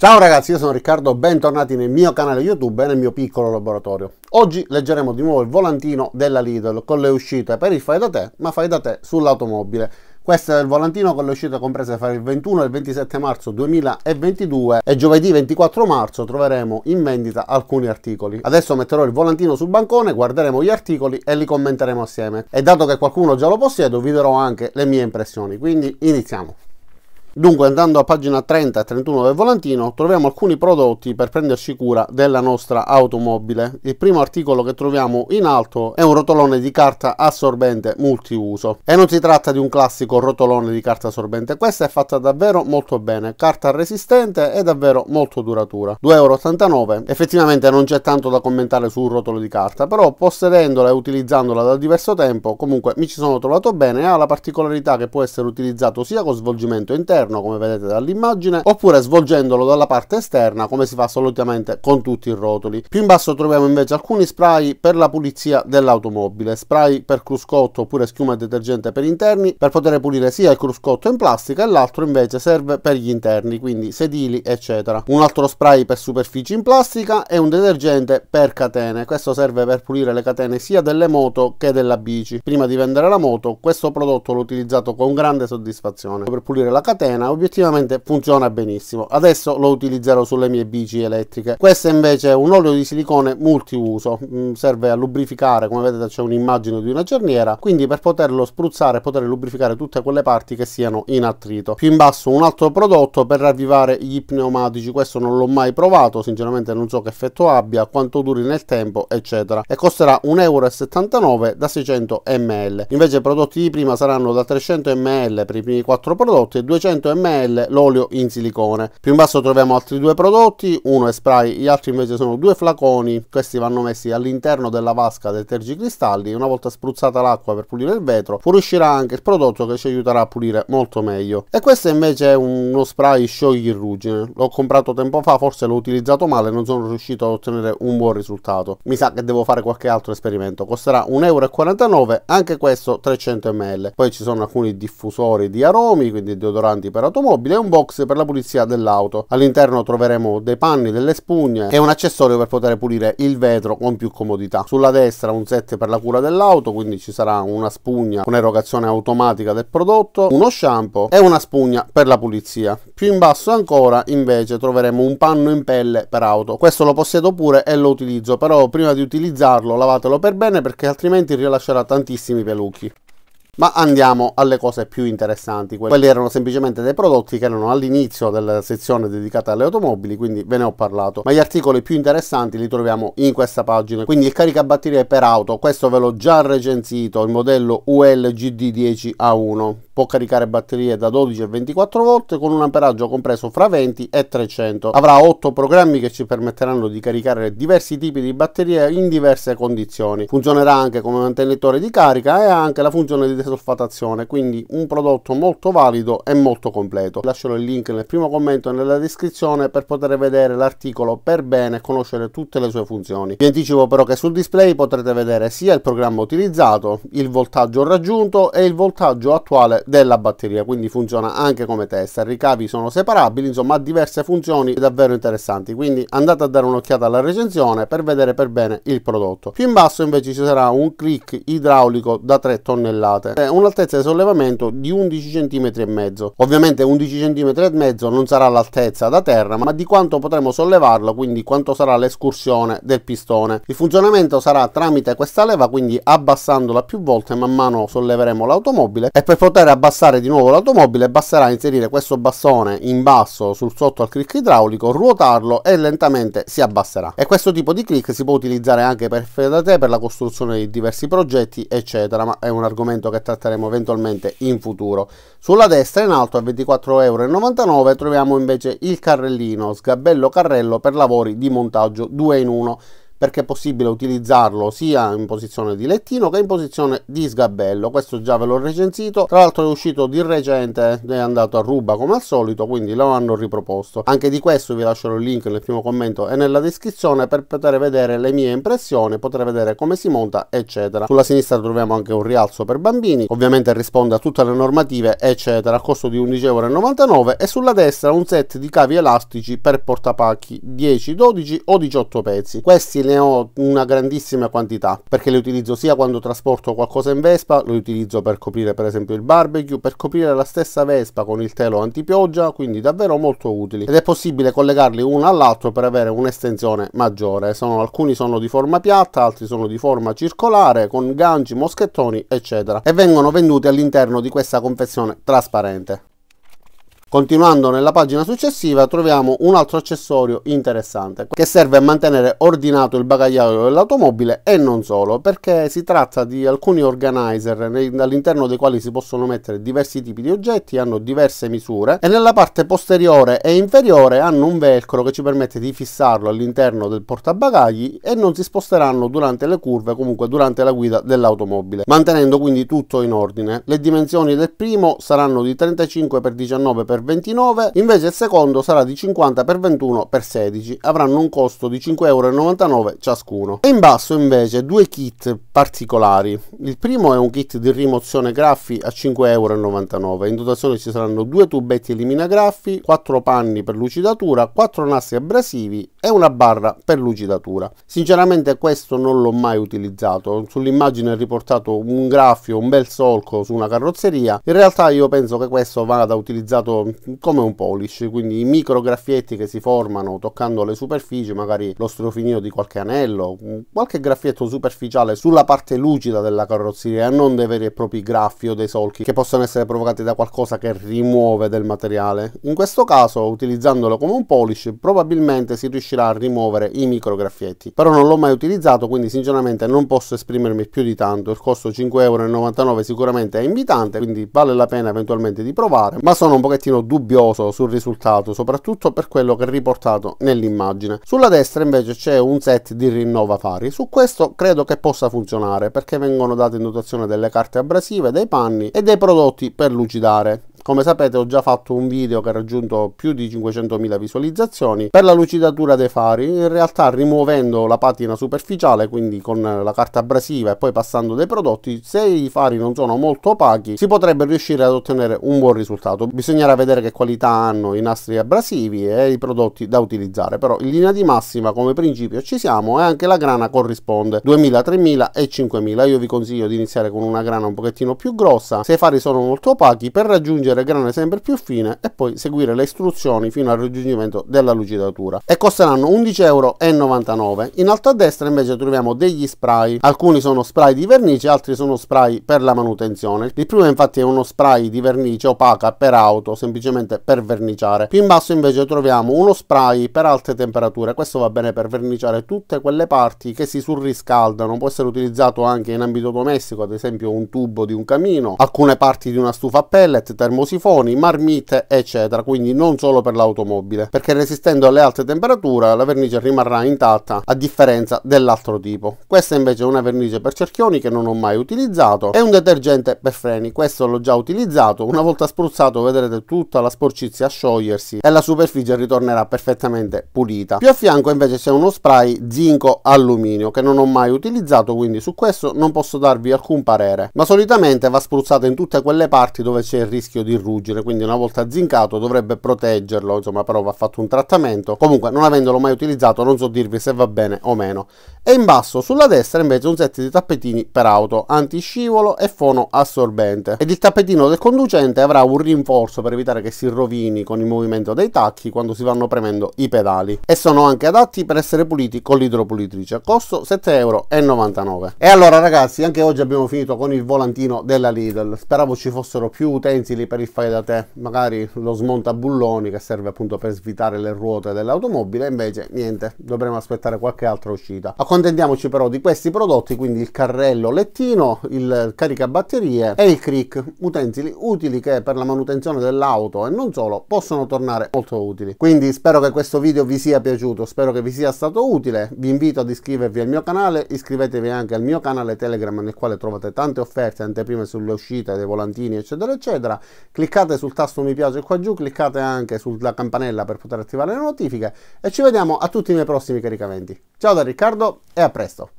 Ciao ragazzi, io sono Riccardo, bentornati nel mio canale YouTube e nel mio piccolo laboratorio. Oggi leggeremo di nuovo il volantino della Lidl con le uscite per il fai da te, ma fai da te sull'automobile. Questo è il volantino con le uscite comprese fra il 21 e il 27 marzo 2022 e giovedì 24 marzo troveremo in vendita alcuni articoli. Adesso metterò il volantino sul bancone, guarderemo gli articoli e li commenteremo assieme. E dato che qualcuno già lo possiede, vi darò anche le mie impressioni, quindi iniziamo. Dunque andando a pagina 30 e 31 del volantino troviamo alcuni prodotti per prenderci cura della nostra automobile. Il primo articolo che troviamo in alto è un rotolone di carta assorbente multiuso e non si tratta di un classico rotolone di carta assorbente, questa è fatta davvero molto bene, carta resistente e davvero molto duratura. 2,89€, effettivamente non c'è tanto da commentare sul rotolo di carta, però possedendola e utilizzandola da diverso tempo comunque mi ci sono trovato bene e ha la particolarità che può essere utilizzato sia con svolgimento interno interno come vedete dall'immagine oppure svolgendolo dalla parte esterna come si fa solitamente con tutti i rotoli. Più in basso troviamo invece alcuni spray per la pulizia dell'automobile, spray per cruscotto oppure schiuma e detergente per interni per poter pulire sia il cruscotto in plastica e l'altro invece serve per gli interni, quindi sedili eccetera. Un altro spray per superfici in plastica e un detergente per catene, questo serve per pulire le catene sia delle moto che della bici. Prima di vendere la moto questo prodotto l'ho utilizzato con grande soddisfazione per pulire la catena catena obiettivamente funziona benissimo. Adesso lo utilizzerò sulle mie bici elettriche. Questo invece è un olio di silicone multiuso, mm, serve a lubrificare, come vedete c'è un'immagine di una cerniera, quindi per poterlo spruzzare e poter lubrificare tutte quelle parti che siano in attrito. Più in basso un altro prodotto per ravvivare gli pneumatici, questo non l'ho mai provato, sinceramente non so che effetto abbia, quanto duri nel tempo, eccetera. E costerà 1,79 euro da 600 ml. Invece i prodotti di prima saranno da 300 ml per i primi quattro prodotti e 200 200 ml l'olio in silicone. Più in basso troviamo altri due prodotti, uno è spray, gli altri invece sono due flaconi, questi vanno messi all'interno della vasca dei tergicristalli, una volta spruzzata l'acqua per pulire il vetro, fuoriuscirà anche il prodotto che ci aiuterà a pulire molto meglio. E questo invece è uno spray sciogli ruggine, l'ho comprato tempo fa, forse l'ho utilizzato male, non sono riuscito ad ottenere un buon risultato. Mi sa che devo fare qualche altro esperimento, costerà 1,49 euro, anche questo 300 ml. Poi ci sono alcuni diffusori di aromi, quindi deodoranti separati per automobile e un box per la pulizia dell'auto. All'interno troveremo dei panni, delle spugne e un accessorio per poter pulire il vetro con più comodità. Sulla destra un set per la cura dell'auto, quindi ci sarà una spugna con erogazione automatica del prodotto, uno shampoo e una spugna per la pulizia. Più in basso ancora invece troveremo un panno in pelle per auto. Questo lo possiedo pure e lo utilizzo, però prima di utilizzarlo lavatelo per bene perché altrimenti rilascerà tantissimi peluchi. Ma andiamo alle cose più interessanti. Quelli erano semplicemente dei prodotti che erano all'inizio della sezione dedicata alle automobili, quindi ve ne ho parlato. Ma gli articoli più interessanti li troviamo in questa pagina. Quindi il caricabatterie per auto, questo ve l'ho già recensito, il modello ULGD10A1 può caricare batterie da 12 e 24 volt con un amperaggio compreso fra 20 e 300. Avrà 8 programmi che ci permetteranno di caricare diversi tipi di batterie in diverse condizioni. Funzionerà anche come mantenitore di carica e ha anche la funzione di desolfatazione, quindi un prodotto molto valido e molto completo. Lascerò il link nel primo commento e nella descrizione per poter vedere l'articolo per bene e conoscere tutte le sue funzioni. Vi anticipo però che sul display potrete vedere sia il programma utilizzato, il voltaggio raggiunto e il voltaggio attuale della batteria, quindi funziona anche come testa. I ricavi sono separabili, insomma ha diverse funzioni davvero interessanti, quindi andate a dare un'occhiata alla recensione per vedere per bene il prodotto. Più in basso invece ci sarà un click idraulico da 3 tonnellate, è un'altezza di sollevamento di 11 cm e mezzo. Ovviamente 11 cm e mezzo non sarà l'altezza da terra, ma di quanto potremo sollevarlo, quindi quanto sarà l'escursione del pistone. Il funzionamento sarà tramite questa leva, quindi abbassandola più volte man mano solleveremo l'automobile e per poter abbassare abbassare di nuovo l'automobile basterà inserire questo bastone in basso sul sotto al click idraulico, ruotarlo e lentamente si abbasserà. E questo tipo di click si può utilizzare anche per da te per la costruzione di diversi progetti eccetera, ma è un argomento che tratteremo eventualmente in futuro. Sulla destra in alto a 24,99 euro troviamo invece il carrellino, sgabello carrello per lavori di montaggio 2 in 1 perché è possibile utilizzarlo sia in posizione di lettino che in posizione di sgabello questo già ve l'ho recensito tra l'altro è uscito di recente è andato a ruba come al solito quindi lo hanno riproposto anche di questo vi lascerò il link nel primo commento e nella descrizione per poter vedere le mie impressioni poter vedere come si monta eccetera sulla sinistra troviamo anche un rialzo per bambini ovviamente risponde a tutte le normative eccetera a costo di 11,99 euro e sulla destra un set di cavi elastici per portapacchi 10 12 o 18 pezzi questi ne ho una grandissima quantità perché le utilizzo sia quando trasporto qualcosa in Vespa, lo utilizzo per coprire per esempio il barbecue, per coprire la stessa Vespa con il telo antipioggia, quindi davvero molto utili ed è possibile collegarli uno all'altro per avere un'estensione maggiore. Sono, alcuni sono di forma piatta, altri sono di forma circolare con ganci, moschettoni eccetera e vengono venduti all'interno di questa confezione trasparente. Continuando nella pagina successiva troviamo un altro accessorio interessante che serve a mantenere ordinato il bagagliaio dell'automobile e non solo perché si tratta di alcuni organizer all'interno dei quali si possono mettere diversi tipi di oggetti, hanno diverse misure e nella parte posteriore e inferiore hanno un velcro che ci permette di fissarlo all'interno del portabagagli e non si sposteranno durante le curve comunque durante la guida dell'automobile mantenendo quindi tutto in ordine. Le dimensioni del primo saranno di 35 x 19 x 29, invece il secondo sarà di 50 x 21 x 16, avranno un costo di 5,99 euro ciascuno. E in basso invece due kit particolari. Il primo è un kit di rimozione graffi a 5,99 euro. in dotazione ci saranno due tubetti eliminagraffi, quattro panni per lucidatura, quattro nastri abrasivi e una barra per lucidatura. Sinceramente questo non l'ho mai utilizzato, sull'immagine è riportato un graffio, un bel solco su una carrozzeria, in realtà io penso che questo vada utilizzato come un polish, quindi i micro graffietti che si formano toccando le superfici, magari lo strofinio di qualche anello, qualche graffietto superficiale sulla parte lucida della carrozzeria non dei veri e propri graffi o dei solchi che possono essere provocati da qualcosa che rimuove del materiale. In questo caso, utilizzandolo come un polish, probabilmente si riuscirà a rimuovere i micro graffietti. Però non l'ho mai utilizzato, quindi sinceramente non posso esprimermi più di tanto. Il costo 5,99€ sicuramente è invitante, quindi vale la pena eventualmente di provare, ma sono un pochettino ero dubbioso sul risultato, soprattutto per quello che è riportato nell'immagine. Sulla destra invece c'è un set di rinnova fari, su questo credo che possa funzionare perché vengono date in dotazione delle carte abrasive, dei panni e dei prodotti per lucidare. Come sapete ho già fatto un video che ha raggiunto più di 500.000 visualizzazioni per la lucidatura dei fari, in realtà rimuovendo la patina superficiale, quindi con la carta abrasiva e poi passando dei prodotti, se i fari non sono molto opachi si potrebbe riuscire ad ottenere un buon risultato. Bisognerà vedere che qualità hanno i nastri abrasivi e i prodotti da utilizzare, però in linea di massima come principio ci siamo e anche la grana corrisponde 2000, 3000 e 5000. Io vi consiglio di iniziare con una grana un pochettino più grossa, se i fari sono molto opachi per raggiungere battere grane sempre più fine e poi seguire le istruzioni fino al raggiungimento della lucidatura e costeranno 11,99 euro. In alto a destra invece troviamo degli spray, alcuni sono spray di vernice, altri sono spray per la manutenzione. Il primo infatti è uno spray di vernice opaca per auto, semplicemente per verniciare. Più in basso invece troviamo uno spray per alte temperature, questo va bene per verniciare tutte quelle parti che si surriscaldano, può essere utilizzato anche in ambito domestico, ad esempio un tubo di un camino, alcune parti di una stufa pellet, termostato sifoni, marmite eccetera, quindi non solo per l'automobile, perché resistendo alle alte temperature la vernice rimarrà intatta a differenza dell'altro tipo. Questa invece è una vernice per cerchioni che non ho mai utilizzato e un detergente per freni, questo l'ho già utilizzato, una volta spruzzato vedrete tutta la sporcizia sciogliersi e la superficie ritornerà perfettamente pulita. Più a fianco invece c'è uno spray zinco alluminio che non ho mai utilizzato, quindi su questo non posso darvi alcun parere, ma solitamente va spruzzato in tutte quelle parti dove c'è il rischio di di ruggere, quindi una volta zincato dovrebbe proteggerlo, insomma però va fatto un trattamento, comunque non avendolo mai utilizzato non so dirvi se va bene o meno. E in basso sulla destra invece un set di tappetini per auto, anti scivolo e fono assorbente. Ed il tappetino del conducente avrà un rinforzo per evitare che si rovini con il movimento dei tacchi quando si vanno premendo i pedali. E sono anche adatti per essere puliti con l'idropulitrice, costo 7,99 euro. E allora ragazzi anche oggi abbiamo finito con il volantino della Lidl, speravo ci fossero più utensili per per il fai da te, magari lo smonta bulloni che serve appunto per svitare le ruote dell'automobile, invece niente, dovremo aspettare qualche altra uscita. Accontentiamoci però di questi prodotti, quindi il carrello lettino, il caricabatterie e il crick, utensili utili che per la manutenzione dell'auto e non solo possono tornare molto utili. Quindi spero che questo video vi sia piaciuto, spero che vi sia stato utile, vi invito ad iscrivervi al mio canale, iscrivetevi anche al mio canale Telegram nel quale trovate tante offerte, anteprime sulle uscite dei volantini eccetera eccetera cliccate sul tasto mi piace qua giù, cliccate anche sulla campanella per poter attivare le notifiche e ci vediamo a tutti i miei prossimi caricamenti. Ciao da Riccardo e a presto!